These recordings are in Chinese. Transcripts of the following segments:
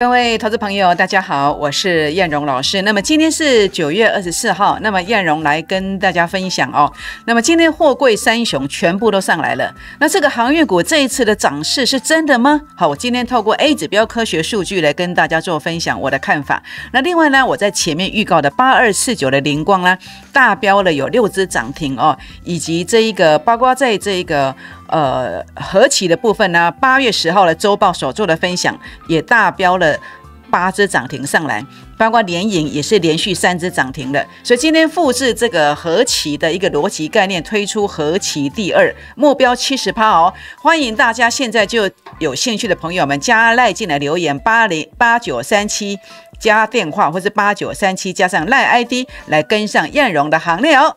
各位投资朋友，大家好，我是燕荣老师。那么今天是九月二十四号，那么燕荣来跟大家分享哦。那么今天货柜三雄全部都上来了，那这个航运股这一次的涨势是真的吗？好，我今天透过 A 指标科学数据来跟大家做分享我的看法。那另外呢，我在前面预告的八二四九的灵光啦，大标了有六只涨停哦，以及这一个包括在这一个。呃，何企的部分呢，八月十号的周报所做的分享也大标了八只涨停上来，包括联影也是连续三只涨停了。所以今天复制这个何企的一个逻辑概念，推出何企第二目标七十趴哦。欢迎大家现在就有兴趣的朋友们加赖进来留言八零八九三七加电话，或是八九三七加上赖 ID 来跟上燕荣的行列哦。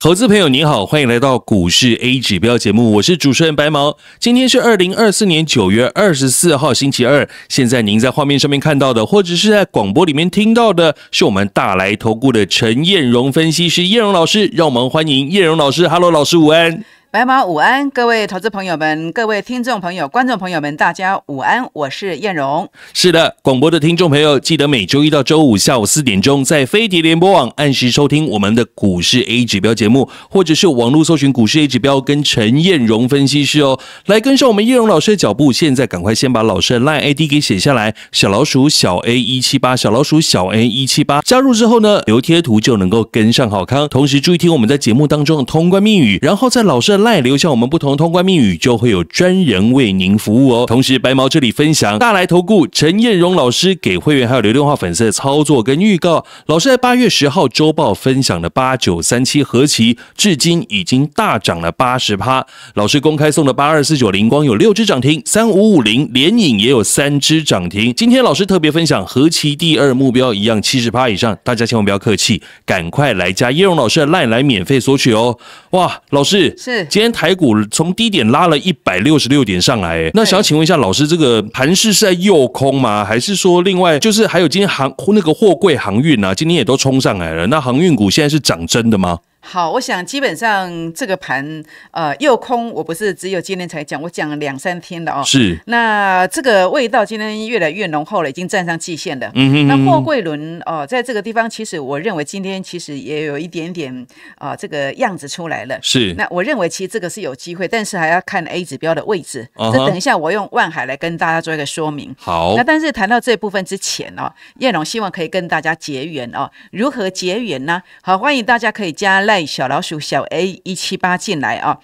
投资朋友您好，欢迎来到股市 A 指标节目，我是主持人白毛。今天是二零二四年九月二十四号星期二。现在您在画面上面看到的，或者是在广播里面听到的，是我们大来投顾的陈艳荣分析师艳荣老师，让我们欢迎艳荣老师。Hello，老师，午安。白马午安，各位投资朋友们、各位听众朋友、观众朋友们，大家午安，我是燕荣。是的，广播的听众朋友，记得每周一到周五下午四点钟在飞碟联播网按时收听我们的股市 A 指标节目，或者是网络搜寻股市 A 指标跟陈燕荣分析师哦，来跟上我们燕荣老师的脚步。现在赶快先把老师的 Line ID 给写下来，小老鼠小 A 一七八，小老鼠小 A 一七八，加入之后呢，留贴图就能够跟上好康，同时注意听我们在节目当中的通关密语，然后在老师的。赖留下我们不同通关密语，就会有专人为您服务哦。同时，白毛这里分享大来投顾陈彦荣老师给会员还有流动化粉丝的操作跟预告。老师在八月十号周报分享的八九三七合旗，至今已经大涨了八十趴。老师公开送的八二四九零，光有六只涨停，三五五零联影也有三只涨停。今天老师特别分享合旗第二目标一样，七十趴以上，大家千万不要客气，赶快来加叶荣老师的赖来免费索取哦。哇，老师是。今天台股从低点拉了一百六十六点上来，那想要请问一下老师，这个盘势是在诱空吗？还是说另外就是还有今天航那个货柜航运啊，今天也都冲上来了，那航运股现在是涨真的吗？好，我想基本上这个盘，呃，又空，我不是只有今天才讲，我讲了两三天的哦。是。那这个味道今天越来越浓厚了，已经站上季线了。嗯哼。那货柜轮哦，在这个地方，其实我认为今天其实也有一点点啊，这个样子出来了。是。那我认为其实这个是有机会，但是还要看 A 指标的位置。这等一下我用万海来跟大家做一个说明。好。那但是谈到这部分之前哦，叶龙希望可以跟大家结缘哦，如何结缘呢？好，欢迎大家可以加赖。小老鼠小 A 一七八进来啊，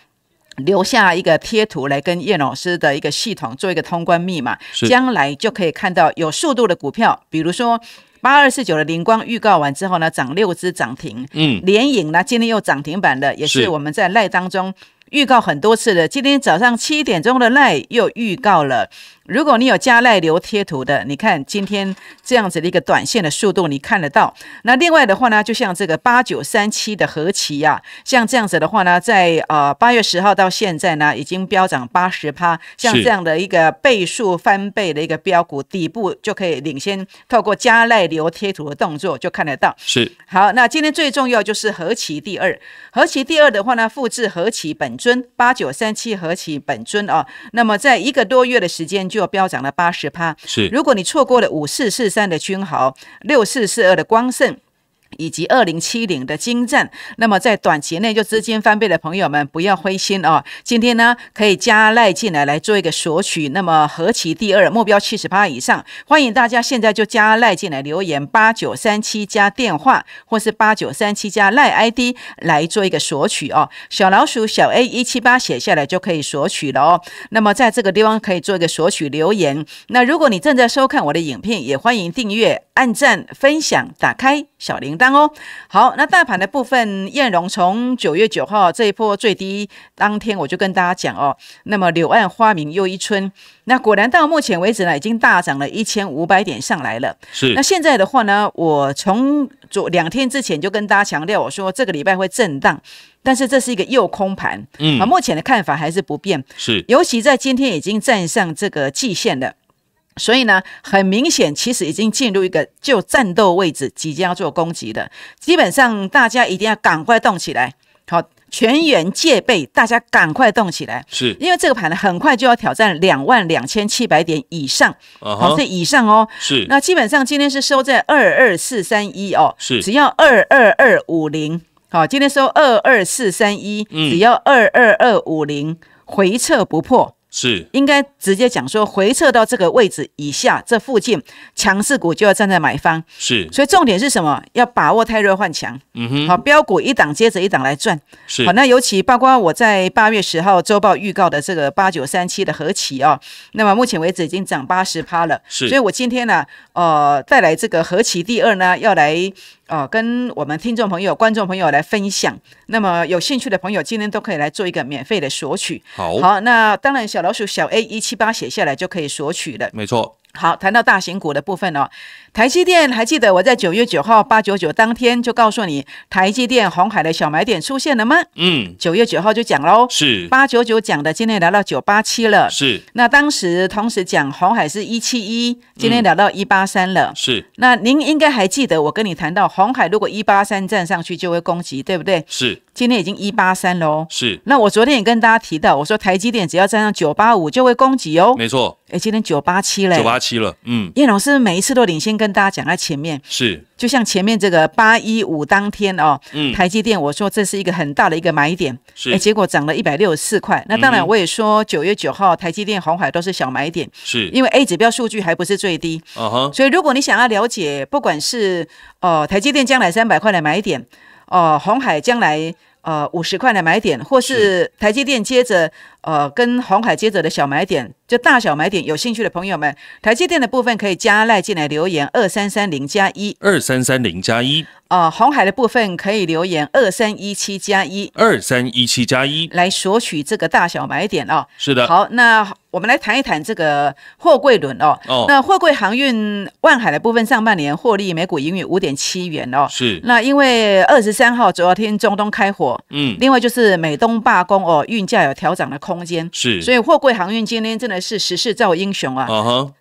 留下一个贴图来跟叶老师的一个系统做一个通关密码，将来就可以看到有速度的股票，比如说八二四九的灵光预告完之后呢，涨六只涨停，嗯，联影呢今天又涨停板了，也是我们在赖当中预告很多次的，今天早上七点钟的赖又预告了。如果你有加奈流贴图的，你看今天这样子的一个短线的速度，你看得到。那另外的话呢，就像这个八九三七的和棋呀，像这样子的话呢，在呃八月十号到现在呢，已经飙涨八十趴。像这样的一个倍数翻倍的一个标股，底部就可以领先。透过加奈流贴图的动作就看得到。是。好，那今天最重要就是和奇第二，和奇第二的话呢，复制和奇本尊八九三七和奇本尊哦。那么在一个多月的时间。就飙涨了八十趴，是。如果你错过了五四四三的君豪，六四四二的光盛。以及二零七零的精湛，那么在短期内就资金翻倍的朋友们不要灰心哦。今天呢可以加赖进来来做一个索取，那么何其第二目标七十八以上，欢迎大家现在就加赖进来留言八九三七加电话或是八九三七加赖 ID 来做一个索取哦。小老鼠小 A 一七八写下来就可以索取了哦。那么在这个地方可以做一个索取留言。那如果你正在收看我的影片，也欢迎订阅、按赞、分享、打开小铃铛。哦，好，那大盘的部分，燕荣从九月九号这一波最低当天，我就跟大家讲哦，那么柳暗花明又一村，那果然到目前为止呢，已经大涨了一千五百点上来了。是，那现在的话呢，我从昨两天之前就跟大家强调，我说这个礼拜会震荡，但是这是一个右空盘，嗯，啊，目前的看法还是不变，是，尤其在今天已经站上这个季线了。所以呢，很明显，其实已经进入一个就战斗位置，即将要做攻击的。基本上，大家一定要赶快动起来，好，全员戒备，大家赶快动起来。是，因为这个盘呢，很快就要挑战两万两千七百点以上，好，这以上哦。是，那基本上今天是收在二二四三一哦，是，只要二二二五零，好，今天收二二四三一，只要二二二五零回撤不破。是，应该直接讲说回撤到这个位置以下，这附近强势股就要站在买方。是，所以重点是什么？要把握泰弱换强。嗯哼，好，标股一档接着一档来赚。是，好，那尤其包括我在八月十号周报预告的这个八九三七的合奇哦，那么目前为止已经涨八十趴了。是，所以我今天呢，呃，带来这个合奇第二呢，要来。哦，跟我们听众朋友、观众朋友来分享。那么有兴趣的朋友，今天都可以来做一个免费的索取。好，那当然，小老鼠小 A 一七八写下来就可以索取了。没错。好，谈到大型股的部分哦，台积电，还记得我在九月九号八九九当天就告诉你，台积电红海的小买点出现了吗？嗯，九月九号就讲喽，是八九九讲的，今天来到九八七了，是。那当时同时讲红海是一七一，今天聊到一八三了，是。那您应该还记得我跟你谈到红海，如果一八三站上去就会攻击，对不对？是。今天已经一八三喽，是。那我昨天也跟大家提到，我说台积电只要站上九八五就会攻击哦。没错，哎，今天九八七嘞，九八七了。嗯。叶老师每一次都领先跟大家讲在前面。是。就像前面这个八一五当天哦，嗯，台积电我说这是一个很大的一个买点，是。哎，结果涨了一百六十四块。那当然我也说九月九号台积电、红海都是小买点，是。因为 A 指标数据还不是最低，啊哈。所以如果你想要了解，不管是哦台积电将来三百块的买点。哦，红海将来，呃，五十块的买点，或是台积电接着。呃，跟红海接着的小买点，就大小买点，有兴趣的朋友们，台积电的部分可以加赖进来留言二三三零加一，二三三零加一。呃，红海的部分可以留言二三一七加一，二三一七加一来索取这个大小买点哦。是的。好，那我们来谈一谈这个货柜轮哦。哦。那货柜航运万海的部分，上半年获利每股盈余五点七元哦。是。那因为二十三号昨天中东开火，嗯。另外就是美东罢工哦，运价有调涨的空。空间是，所以货柜航运今天真的是时势造英雄啊，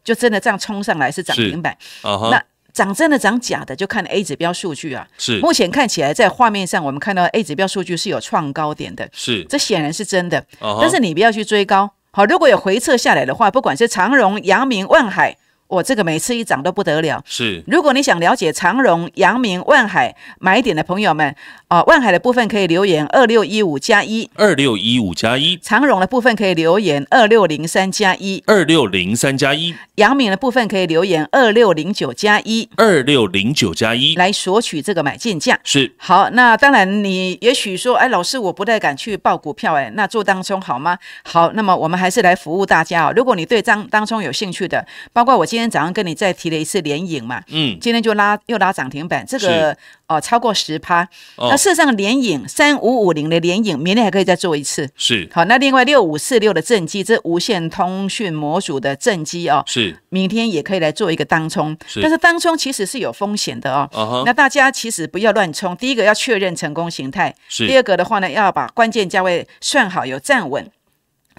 就真的这样冲上来是涨停板那涨真的涨假的，就看 A 指标数据啊。是，目前看起来在画面上我们看到 A 指标数据是有创高点的，是，这显然是真的。但是你不要去追高，好，如果有回撤下来的话，不管是长荣、阳明、万海。我这个每次一涨都不得了。是，如果你想了解长荣、阳明、万海买点的朋友们，啊，万海的部分可以留言二六一五加一，二六一五加一；长荣的部分可以留言二六零三加一，二六零三加一；阳明的部分可以留言二六零九加一，二六零九加一，来索取这个买进价。是。好，那当然你也许说，哎，老师，我不太敢去报股票，哎，那做当中好吗？好，那么我们还是来服务大家哦。如果你对当当中有兴趣的，包括我今天。今天早上跟你再提了一次联影嘛，嗯，今天就拉又拉涨停板，这个哦超过十趴，那事实上联影三五五零的联影，明天还可以再做一次，是好。那另外六五四六的正机，这无线通讯模组的正机哦，是明天也可以来做一个当冲，但是当冲其实是有风险的哦。那大家其实不要乱冲，第一个要确认成功形态，第二个的话呢要把关键价位算好，有站稳。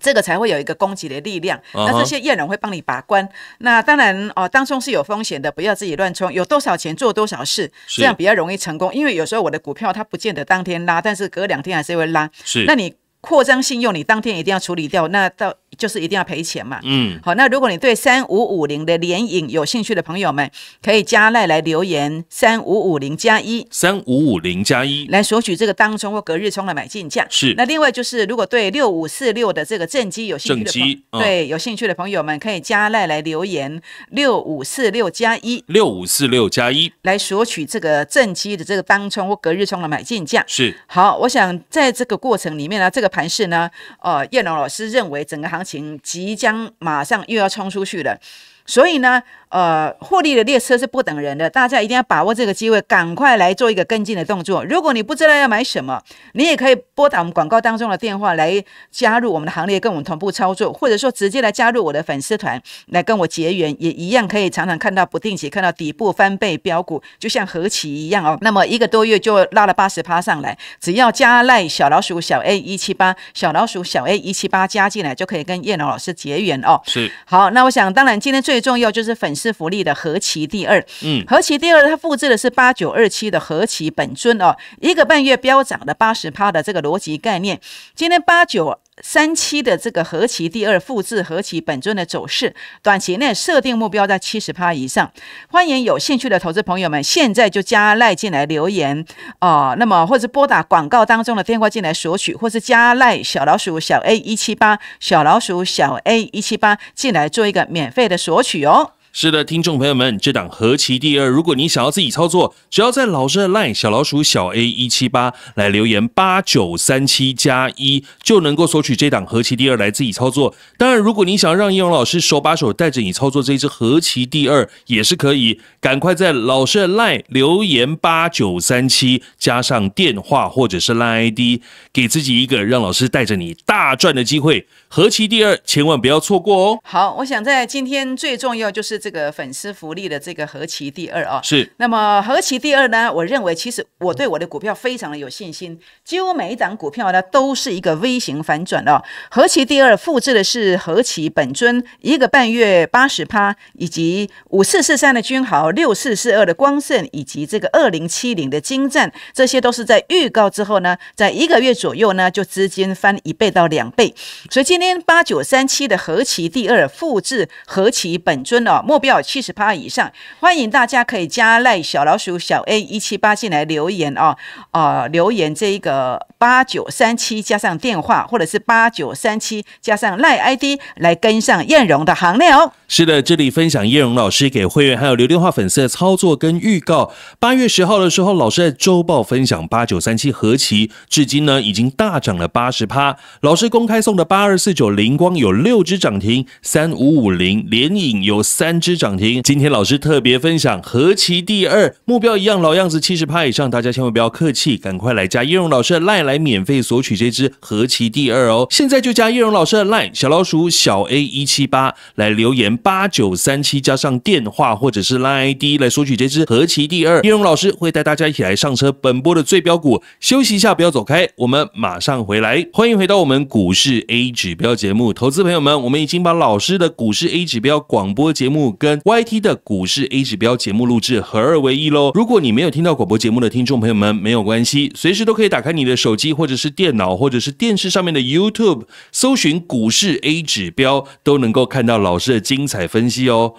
这个才会有一个供给的力量。那这些业人会帮你把关。那当然哦，当中是有风险的，不要自己乱冲，有多少钱做多少事，这样比较容易成功。因为有时候我的股票它不见得当天拉，但是隔两天还是会拉。是，那你扩张信用，你当天一定要处理掉。那到。就是一定要赔钱嘛。嗯，好，那如果你对三五五零的联影有兴趣的朋友们，可以加赖来留言三五五零加一，三五五零加一来索取这个当冲或隔日冲的买进价。是。那另外就是，如果对六五四六的这个正机有兴趣的，正机对有兴趣的朋友们，可以加赖来留言六五四六加一，六五四六加一来索取这个正机的这个当冲或隔日冲的买进价。是。好，我想在这个过程里面呢，这个盘势呢，呃，叶龙老师认为整个行。情即将马上又要冲出去了，所以呢。呃，获利的列车是不等人的，大家一定要把握这个机会，赶快来做一个跟进的动作。如果你不知道要买什么，你也可以拨打我们广告当中的电话来加入我们的行列，跟我们同步操作，或者说直接来加入我的粉丝团，来跟我结缘，也一样可以常常看到，不定期看到底部翻倍标股，就像和棋一样哦。那么一个多月就拉了八十趴上来，只要加赖小老鼠小 A 一七八，小老鼠小 A 一七八加进来就可以跟叶龙老师结缘哦。是，好，那我想当然，今天最重要就是粉丝。是福利的和其第二，嗯，和其第二，它复制的是八九二七的和其本尊哦，一个半月飙涨的八十趴的这个逻辑概念。今天八九三七的这个和其第二复制和其本尊的走势，短期内设定目标在七十趴以上。欢迎有兴趣的投资朋友们现在就加赖进来留言哦，那么或者拨打广告当中的电话进来索取，或是加赖小老鼠小 A 一七八，小老鼠小 A 一七八进来做一个免费的索取哦。是的，听众朋友们，这档何棋第二，如果你想要自己操作，只要在老师的 line 小老鼠小 A 一七八来留言八九三七加一，就能够索取这档何棋第二来自己操作。当然，如果你想让叶勇老师手把手带着你操作这只何棋第二，也是可以。赶快在老师的 line 留言八九三七加上电话或者是 line ID，给自己一个让老师带着你大赚的机会。何棋第二，千万不要错过哦。好，我想在今天最重要就是。这个粉丝福利的这个何其第二啊，是那么何其第二呢？我认为其实我对我的股票非常的有信心，几乎每一档股票呢都是一个 V 型反转哦。何其第二复制的是何其本尊，一个半月八十趴，以及五四四三的君豪，六四四二的光盛，以及这个二零七零的金湛，这些都是在预告之后呢，在一个月左右呢就资金翻一倍到两倍。所以今天八九三七的何其第二复制何其本尊哦。目标七十趴以上，欢迎大家可以加赖小老鼠小 A 一七八进来留言哦，呃，留言这一个八九三七加上电话，或者是八九三七加上赖 ID 来跟上燕荣的行列哦。是的，这里分享燕荣老师给会员还有刘电话粉丝的操作跟预告。八月十号的时候，老师在周报分享八九三七合其，至今呢已经大涨了八十趴。老师公开送的八二四九灵光有六只涨停，三五五零联影有三。只涨停。今天老师特别分享何其第二目标一样，老样子七十趴以上，大家千万不要客气，赶快来加叶荣老师的 line 来免费索取这只何其第二哦。现在就加叶荣老师的 line，小老鼠小 A 一七八来留言八九三七，加上电话或者是 line ID 来索取这只何其第二。叶荣老师会带大家一起来上车本波的最标股。休息一下，不要走开，我们马上回来。欢迎回到我们股市 A 指标节目，投资朋友们，我们已经把老师的股市 A 指标广播节目。跟 YT 的股市 A 指标节目录制合二为一喽！如果你没有听到广播节目的听众朋友们，没有关系，随时都可以打开你的手机，或者是电脑，或者是电视上面的 YouTube，搜寻股市 A 指标，都能够看到老师的精彩分析哦。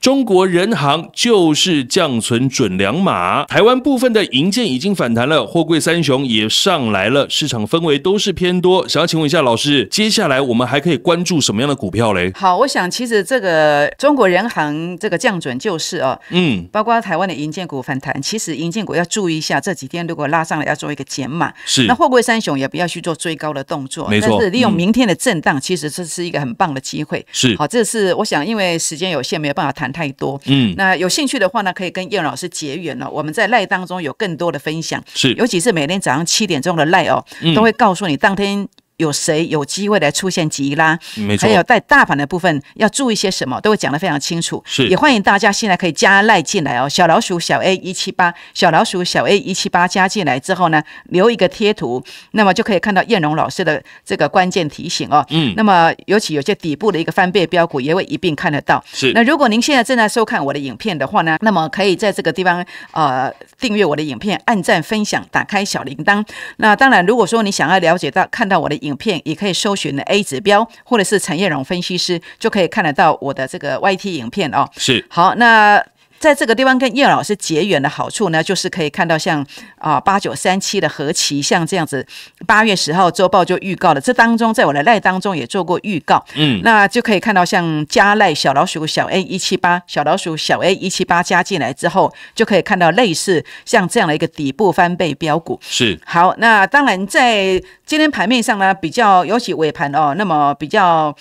中国人行就是降存准两码，台湾部分的银建已经反弹了，货柜三雄也上来了，市场氛围都是偏多。想要请问一下老师，接下来我们还可以关注什么样的股票嘞？好，我想其实这个中国人行这个降准就是哦，嗯，包括台湾的银建股反弹，其实银建股要注意一下，这几天如果拉上来要做一个减码，是。那货柜三雄也不要去做追高的动作，没错。利用明天的震荡，其实这是一个很棒的机会。是，好，这是我想，因为时间有限，没有办法谈。太多，嗯，那有兴趣的话呢，可以跟燕老师结缘了。我们在赖当中有更多的分享，是尤其是每天早上七点钟的赖哦，都会告诉你当天。有谁有机会来出现吉拉？没错，还有在大盘的部分要注意些什么，都会讲的非常清楚。是，也欢迎大家现在可以加赖进来哦。小老鼠小 A 一七八，小老鼠小 A 一七八加进来之后呢，留一个贴图，那么就可以看到燕荣老师的这个关键提醒哦。嗯，那么尤其有些底部的一个翻倍标股也会一并看得到。是，那如果您现在正在收看我的影片的话呢，那么可以在这个地方呃订阅我的影片，按赞分享，打开小铃铛。那当然，如果说你想要了解到看到我的影，影片也可以搜寻 A 指标，或者是陈叶荣分析师，就可以看得到我的这个 YT 影片哦。是，好，那。在这个地方跟叶老师结缘的好处呢，就是可以看到像啊八九三七的何其像这样子，八月十号周报就预告了。这当中在我的赖当中也做过预告，嗯，那就可以看到像加赖小老鼠小 A 一七八，小老鼠小 A 一七八加进来之后，就可以看到类似像这样的一个底部翻倍标股。是，好，那当然在今天盘面上呢，比较尤其尾盘哦，那么比较。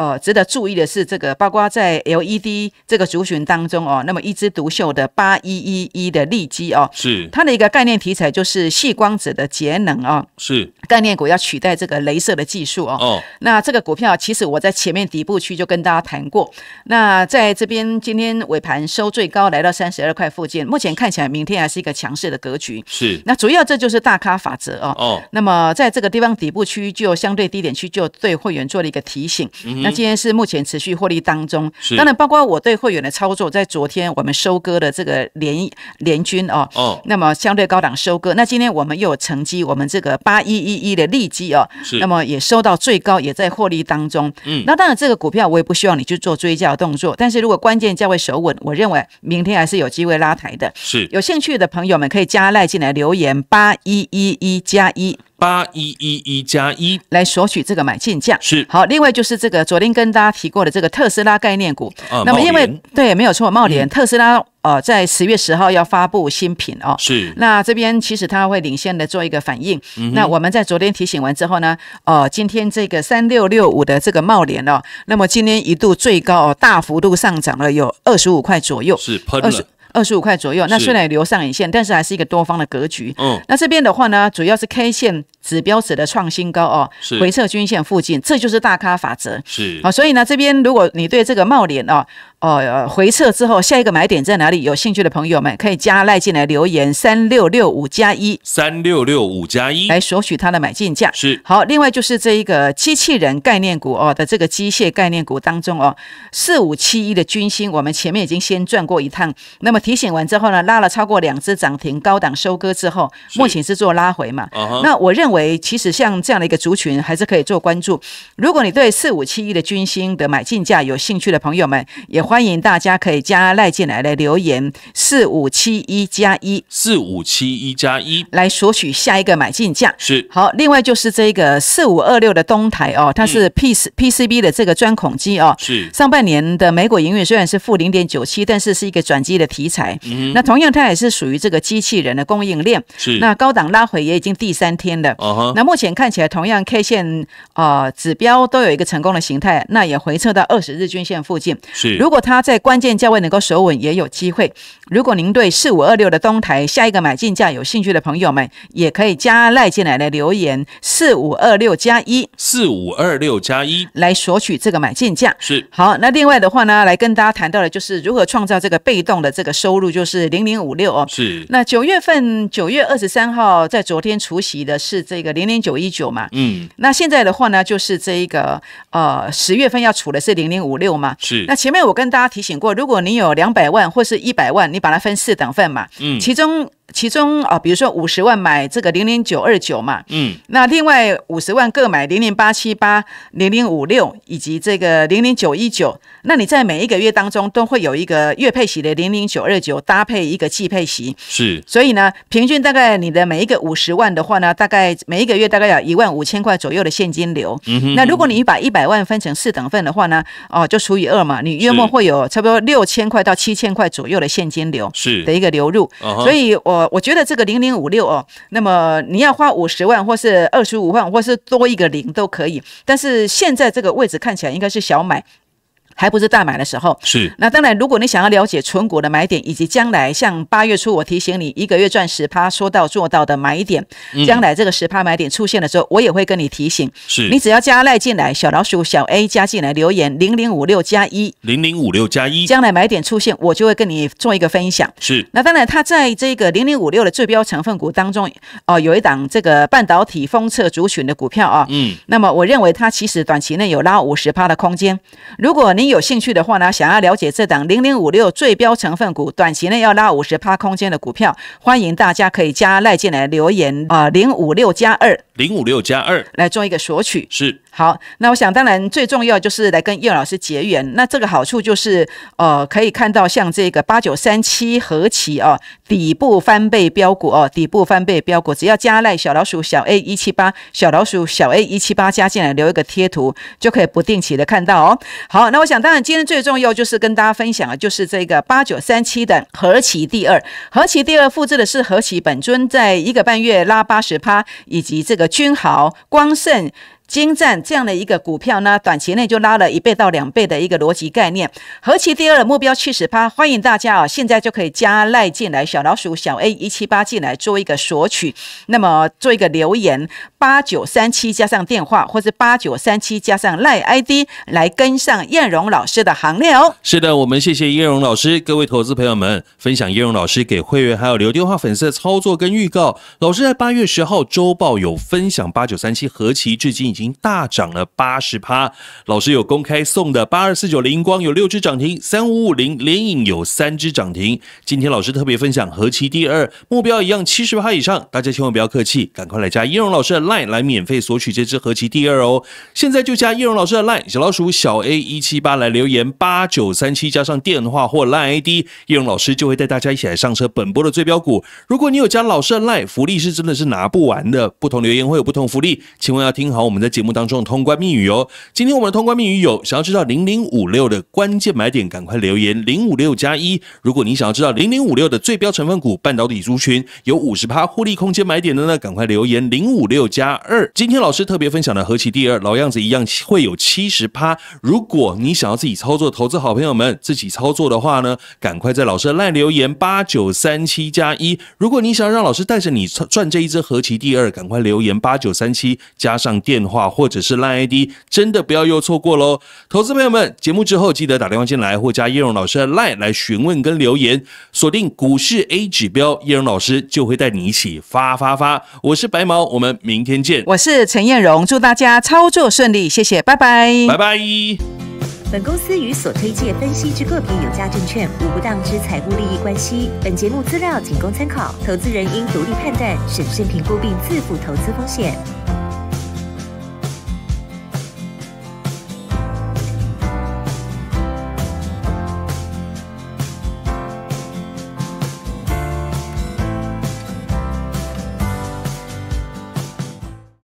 呃，值得注意的是，这个包括在 LED 这个族群当中哦，那么一枝独秀的八一一一的利基哦，是它的一个概念题材，就是细光子的节能啊，是概念股要取代这个镭射的技术哦。哦，那这个股票其实我在前面底部区就跟大家谈过，那在这边今天尾盘收最高来到三十二块附近，目前看起来明天还是一个强势的格局。是，那主要这就是大咖法则哦。哦，那么在这个地方底部区就相对低点区就对会员做了一个提醒。今天是目前持续获利当中，当然包括我对会员的操作，在昨天我们收割的这个联联军哦，哦，那么相对高档收割，那今天我们又有成绩，我们这个八一一一的利基哦，是，那么也收到最高，也在获利当中，嗯，那当然这个股票我也不需要你去做追加动作，但是如果关键价位守稳，我认为明天还是有机会拉抬的，是，有兴趣的朋友们可以加赖进来留言八一一一加一。八一一一加一来索取这个买进价是好，另外就是这个昨天跟大家提过的这个特斯拉概念股那么因为对没有错，茂联特斯拉呃在十月十号要发布新品哦，是那这边其实他会领先的做一个反应，那我们在昨天提醒完之后呢，呃，今天这个三六六五的这个茂联哦，那么今天一度最高哦，大幅度上涨了有二十五块左右，是喷了。二十五块左右，那虽然留上影线，但是还是一个多方的格局。嗯，那这边的话呢，主要是 K 线指标值的创新高哦，回撤均线附近，这就是大咖法则。是啊，所以呢，这边如果你对这个茂联哦。哦，回撤之后，下一个买点在哪里？有兴趣的朋友们可以加赖进来留言三六六五加一三六六五加一来索取他的买进价。是好，另外就是这一个机器人概念股哦的这个机械概念股当中哦，四五七一的军星，我们前面已经先转过一趟。那么提醒完之后呢，拉了超过两只涨停，高档收割之后，目前是做拉回嘛？那我认为其实像这样的一个族群还是可以做关注。如果你对四五七一的军星的买进价有兴趣的朋友们也。欢迎大家可以加赖进来的留言四五七一加一四五七一加一来索取下一个买进价是好。另外就是这个四五二六的东台哦，它是 P C P C B 的这个钻孔机哦，是上半年的美股营运虽然是负零点九七，但是是一个转机的题材。嗯，那同样它也是属于这个机器人的供应链。是那高档拉回也已经第三天了。哦那目前看起来同样 K 线啊指标都有一个成功的形态，那也回撤到二十日均线附近。是如果。它在关键价位能够守稳，也有机会。如果您对四五二六的东台下一个买进价有兴趣的朋友们，也可以加赖进来的留言四五二六加一四五二六加一来索取这个买进价。是好。那另外的话呢，来跟大家谈到的就是如何创造这个被动的这个收入，就是零零五六哦。是。那九月份九月二十三号在昨天除席的是这个零零九一九嘛？嗯。那现在的话呢，就是这一个呃十月份要除的是零零五六嘛？是。那前面我跟大家提醒过，如果你有两百万或是一百万，你把它分四等份嘛，嗯，其中。其中啊，比如说五十万买这个零零九二九嘛，嗯，那另外五十万各买零零八七八、零零五六以及这个零零九一九，那你在每一个月当中都会有一个月配息的零零九二九搭配一个季配息，是。所以呢，平均大概你的每一个五十万的话呢，大概每一个月大概要一万五千块左右的现金流。嗯哼。那如果你把一百万分成四等份的话呢，哦，就除以二嘛，你月末会有差不多六千块到七千块左右的现金流，是的一个流入。哦。所以我。我觉得这个零零五六哦，那么你要花五十万，或是二十五万，或是多一个零都可以。但是现在这个位置看起来应该是小买。还不是大买的时候，是。那当然，如果你想要了解纯股的买点，以及将来像八月初我提醒你一个月赚十趴，说到做到的买点，将来这个十趴买点出现的时候，我也会跟你提醒。是。你只要加赖进来，小老鼠小 A 加进来留言零零五六加一，零零五六加一，将来买点出现，我就会跟你做一个分享。是。那当然，它在这个零零五六的最标成分股当中，哦，有一档这个半导体封测族群的股票啊，嗯。那么我认为它其实短期内有拉五十趴的空间，如果你。有兴趣的话呢，想要了解这档零零五六最标成分股，短期内要拉五十趴空间的股票，欢迎大家可以加赖进来留言啊，零五六加二。零五六加二来做一个索取是好，那我想当然最重要就是来跟叶老师结缘。那这个好处就是呃可以看到像这个八九三七合奇哦，底部翻倍标股哦，底部翻倍标股，只要加赖小老鼠小 A 一七八，小老鼠小 A 一七八加进来，留一个贴图就可以不定期的看到哦。好，那我想当然今天最重要就是跟大家分享的就是这个八九三七的合奇第二，合奇第二复制的是合奇本尊，在一个半月拉八十趴，以及这个。君豪光胜。金湛这样的一个股票呢，短期内就拉了一倍到两倍的一个逻辑概念，何其第二的目标去十趴，欢迎大家啊，现在就可以加赖进来，小老鼠小 A 一七八进来做一个索取，那么做一个留言八九三七加上电话，或是八九三七加上赖 ID 来跟上燕荣老师的行列哦。是的，我们谢谢燕荣老师，各位投资朋友们分享燕荣老师给会员还有留电话粉丝的操作跟预告，老师在八月十号周报有分享八九三七何其，至今已经。已经大涨了八十趴，老师有公开送的八二四九零，光有六只涨停，三五五零连影有三只涨停。今天老师特别分享何其第二目标一样七十趴以上，大家千万不要客气，赶快来加叶荣老师的 line 来免费索取这只何其第二哦。现在就加叶荣老师的 line，小老鼠小 A 一七八来留言八九三七加上电话或 line ID，叶荣老师就会带大家一起来上车本波的最标股。如果你有加老师的 line，福利是真的是拿不完的，不同留言会有不同福利，请问要听好我们的。节目当中的通关密语哦。今天我们的通关密语有，想要知道零零五六的关键买点，赶快留言零五六加一。如果你想要知道零零五六的最标成分股半导体族群有五十趴获利空间买点的呢，赶快留言零五六加二。今天老师特别分享的何其第二，老样子一样会有七十趴。如果你想要自己操作投资，好朋友们自己操作的话呢，赶快在老师的赖留言八九三七加一。如果你想要让老师带着你赚这一只何其第二，赶快留言八九三七加上电话。或者是烂 ID，真的不要又错过喽！投资朋友们，节目之后记得打电话进来或加叶荣老师的 Line 来询问跟留言，锁定股市 A 指标，叶荣老师就会带你一起发发发。我是白毛，我们明天见。我是陈艳荣，祝大家操作顺利，谢谢，拜拜，拜拜。本公司与所推介分析之个别有价证券无不当之财务利益关系，本节目资料仅供参考，投资人应独立判断、审慎评估并自负投资风险。